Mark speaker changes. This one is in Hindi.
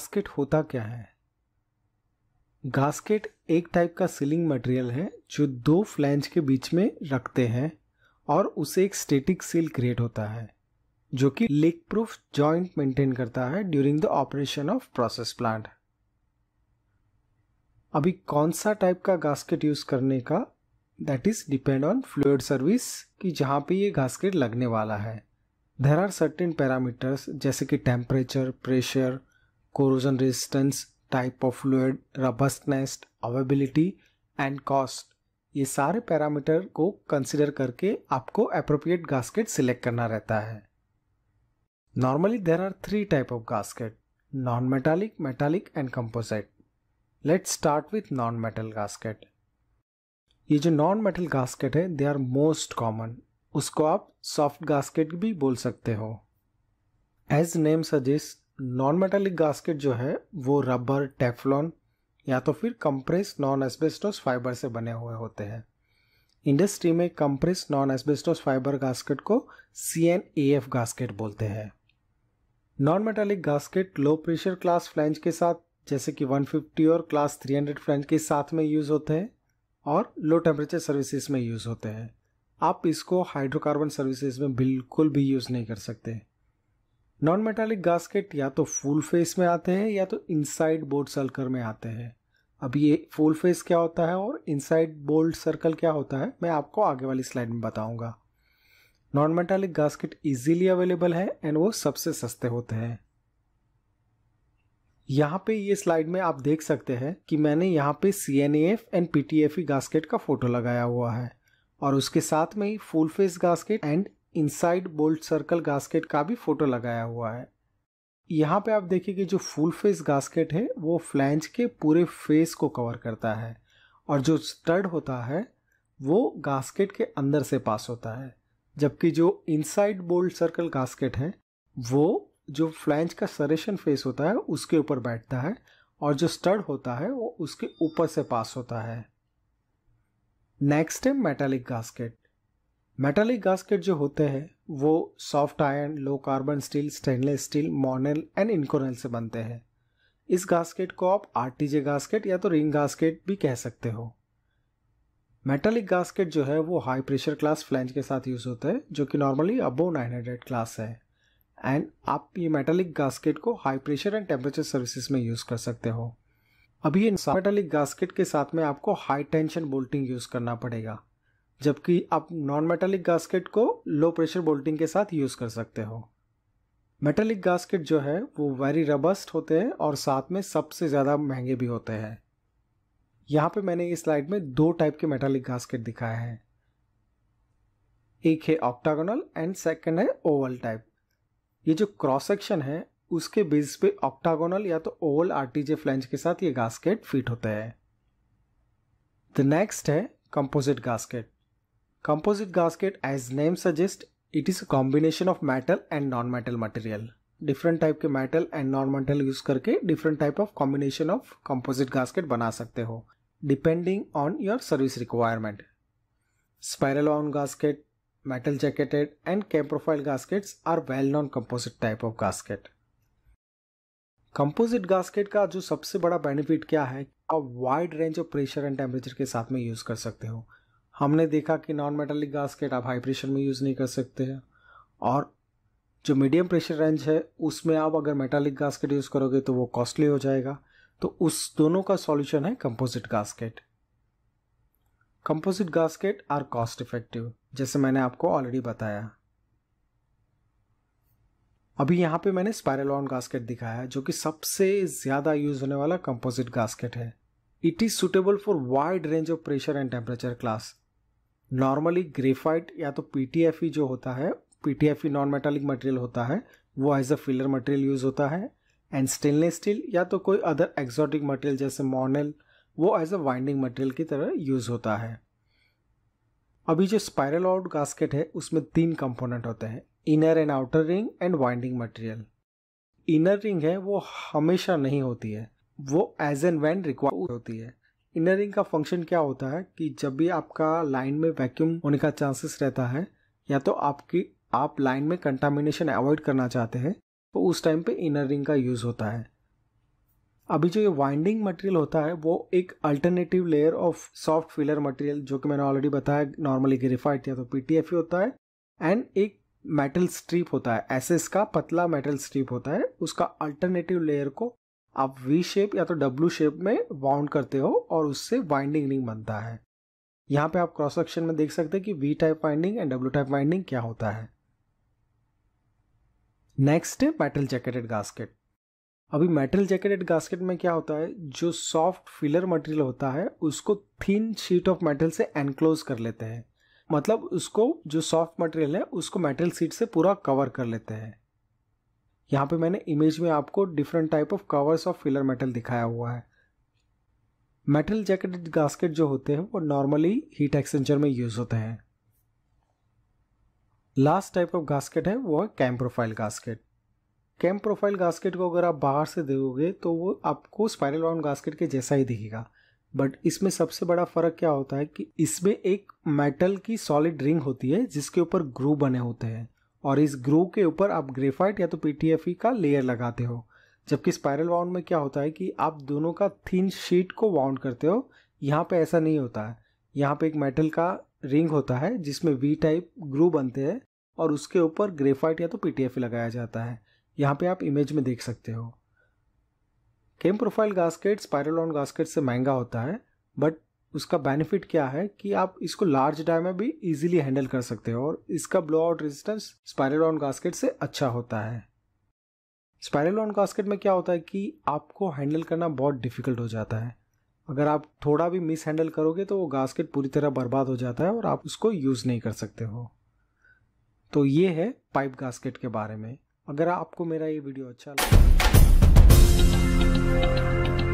Speaker 1: गास्केट होता क्या है गास्केट एक टाइप का सीलिंग मटेरियल है जो दो फ्लैंज के बीच में रखते हैं और उसे एक स्टेटिक सील क्रिएट होता है जो कि लीक प्रूफ जॉइंट मेंटेन करता है during the operation of process plant अभी कौन सा टाइप का गास्केट यूज करने का that is depend on fluid service कि जहां पे ये गास्केट लगने वाला है देर आर सर्टेन पैरामीटर्स जैसे कि temperature pressure corrosion resistance, type of fluid, robustness, availability and cost ये सारे पैरामीटर को कंसिडर करके आपको अप्रोप्रिएट गास्केट सिलेक्ट करना रहता है normally there are three type of gasket non metallic metallic and composite let start with non metal gasket ये जो नॉन मेटल गास्केट है दे आर मोस्ट कॉमन उसको आप सॉफ्ट गास्केट भी बोल सकते हो as name suggest non metallic gasket जो है वो रबर टेफलॉन या तो फिर कंप्रेस नॉन एस्बेस्टोस फाइबर से बने हुए होते हैं इंडस्ट्री में compress non asbestos fibre gasket को C N A F gasket बोलते हैं non metallic gasket low pressure class flange के साथ जैसे कि 150 और क्लास 300 फ्लैंज के साथ में यूज़ होते हैं और लो टेम्परेचर सर्विसेज में यूज़ होते हैं आप इसको हाइड्रोकार्बन सर्विसेज में बिल्कुल भी यूज़ नहीं कर सकते नॉन मेटालिक गास्केट या तो फुल फेस में आते हैं या तो इनसाइड बोल्ट सर्कल में आते हैं अब ये फुल फेस क्या होता है और इनसाइड बोल्ट सर्कल क्या होता है मैं आपको आगे वाली स्लाइड में बताऊंगा non metallic gasket easily available है एंड वो सबसे सस्ते होते हैं यहाँ पे ये स्लाइड में आप देख सकते हैं कि मैंने यहाँ पे C N F and P T F gasket का फोटो लगाया हुआ है और उसके साथ में ही full face gasket and inside bolt circle gasket का भी फोटो लगाया हुआ है यहाँ पे आप देखिए जो फुल फेस गास्केट है वो फ्लैंज के पूरे फेस को कवर करता है और जो स्टड होता है वो गास्केट के अंदर से पास होता है जबकि जो इनसाइड बोल्ट सर्कल गास्केट है वो जो फ्लैंज का सरेशन फेस होता है उसके ऊपर बैठता है और जो स्टड होता है वो उसके ऊपर से पास होता है नेक्स्ट है मेटालिक गास्केट मेटालिक गास्केट जो होते हैं वो soft iron low carbon steel stainless steel monel and inconel से बनते हैं इस गास्केट को आप आर टी जे गास्केट या तो रिंग गास्केट भी कह सकते हो मेटालिक गास्केट जो है वो हाई प्रेशर क्लास फ्लैंज के साथ यूज़ होता है जो कि नॉर्मली अबो 900 क्लास है एंड आप ये मेटालिक गास्केट को high pressure and temperature services में यूज़ कर सकते हो अभी इन मेटालिक गास्केट के साथ में आपको हाई टेंशन बोल्टिंग यूज़ करना पड़ेगा जबकि आप नॉन मेटालिक गास्केट को लो प्रेशर बोल्टिंग के साथ यूज़ कर सकते हो मेटेलिक गास्केट जो है वो वेरी रबस्ट होते हैं और साथ में सबसे ज़्यादा महंगे भी होते हैं यहाँ पे मैंने इस स्लाइड में दो टाइप के मेटालिक गास्केट दिखाए हैं एक है ऑक्टागोनल एंड सेकेंड है ओवल टाइप ये जो क्रॉस सेक्शन है उसके बेस पे ऑक्टागोनल या तो ओवल आरटीजे फ्लेंज के साथ ये गास्केट फिट होते हैं द नेक्स्ट है composite gasket Composite gasket as name suggests it is a combination of metal and non-metal material. Different type के metal and non metal use करके different type of combination of composite gasket बना सकते हो depending on your service requirement spiral on gasket metal jacketed and cam profile gaskets are well known composite type of gasket. Composite gasket का जो सबसे बड़ा बेनिफिट क्या है आप wide range of pressure and temperature के साथ में यूज कर सकते हो हमने देखा कि नॉन मेटालिक गास्केट आप हाई प्रेशर में यूज़ नहीं कर सकते हैं और जो मीडियम प्रेशर रेंज है उसमें आप अगर मेटालिक गास्केट यूज़ करोगे तो वो कॉस्टली हो जाएगा तो उस दोनों का सॉल्यूशन है composite gasket composite gasket are cost effective जैसे मैंने आपको ऑलरेडी बताया अभी यहाँ पे मैंने स्पायरल ऑन गास्केट दिखाया जो कि सबसे ज़्यादा यूज़ होने वाला कंपोजिट गास्केट है it is suitable for wide range of pressure and temperature class normally graphite या तो पी जो होता है पी नॉन मेटालिक मटेरियल होता है वो as a filler material use होता है एंड स्टेनलेस स्टील या तो कोई अदर एक्जॉटिक मटेरियल जैसे मॉनल वो एज अ वाइंडिंग मटेरियल की तरह यूज़ होता है अभी जो स्पायरल आउट गास्केट है उसमें तीन कंपोनेंट होते हैं inner and outer ring and winding material inner ring है वो हमेशा नहीं होती है वो एज एंड वैन रिक्वायर होती है इनरिंग का फंक्शन क्या होता है कि जब भी आपका लाइन में वैक्यूम होने का चांसेस रहता है या तो आपकी आप लाइन में कंटामिनेशन अवॉइड करना चाहते हैं तो उस टाइम पे इनर रिंग का यूज़ होता है अभी जो ये वाइंडिंग मटेरियल होता है वो एक alternative layer of soft filler material जो कि मैंने ऑलरेडी बताया नॉर्मली ग्रेफाइट या तो पीटीएफ होता है एंड एक मेटल स्ट्रिप होता है एसएस का पतला मेटल स्ट्रिप होता है उसका अल्टरनेटिव लेयर को आप वी शेप या तो डब्लू शेप में वाउंड करते हो और उससे वाइंडिंग रिंग बनता है यहाँ पे आप क्रॉस सेक्शन में देख सकते हैं कि V type winding and W type winding क्या होता है नेक्स्ट है मेटल जैकेटेड गास्केट अभी मेटल जैकेटेड गास्केट में क्या होता है जो सॉफ्ट फिलर मटेरियल होता है उसको थिन शीट ऑफ मेटल से एनक्लोज कर लेते हैं मतलब उसको जो सॉफ्ट मटेरियल है उसको मेटल सीट से पूरा कवर कर लेते हैं यहाँ पे मैंने इमेज में आपको different type of covers of filler metal दिखाया हुआ है मेटल जैकेटेड गास्केट जो होते हैं वो नॉर्मली हीट एक्सचेंजर में यूज़ होते हैं लास्ट टाइप ऑफ गास्केट है वो है cam profile gasket cam profile gasket को अगर आप बाहर से देखोगे तो वो आपको स्पाइरल राउंड गास्केट के जैसा ही दिखेगा बट इसमें सबसे बड़ा फ़र्क क्या होता है कि इसमें एक मेटल की सॉलिड रिंग होती है जिसके ऊपर ग्रू बने होते हैं और इस ग्रो के ऊपर आप ग्रेफाइट या तो पी e का लेयर लगाते हो जबकि स्पायरल वाउंड में क्या होता है कि आप दोनों का थीन शीट को वाउंड करते हो यहाँ पे ऐसा नहीं होता है यहाँ पे एक मेटल का रिंग होता है जिसमें वी टाइप ग्रू बनते हैं और उसके ऊपर ग्रेफाइट या तो पी e लगाया जाता है यहाँ पे आप इमेज में देख सकते हो cam profile gasket spiral wound gasket से महंगा होता है बट उसका बेनिफिट क्या है कि आप इसको लार्ज डाय में भी इजीली हैंडल कर सकते हो और इसका blow out resistance on gasket से अच्छा होता है स्पायरल ऑन गास्केट में क्या होता है कि आपको हैंडल करना बहुत डिफिकल्ट हो जाता है अगर आप थोड़ा भी मिस हैंडल करोगे तो वो गास्केट पूरी तरह बर्बाद हो जाता है और आप उसको यूज़ नहीं कर सकते हो तो ये है पाइप गास्केट के बारे में अगर आपको मेरा ये वीडियो अच्छा लगा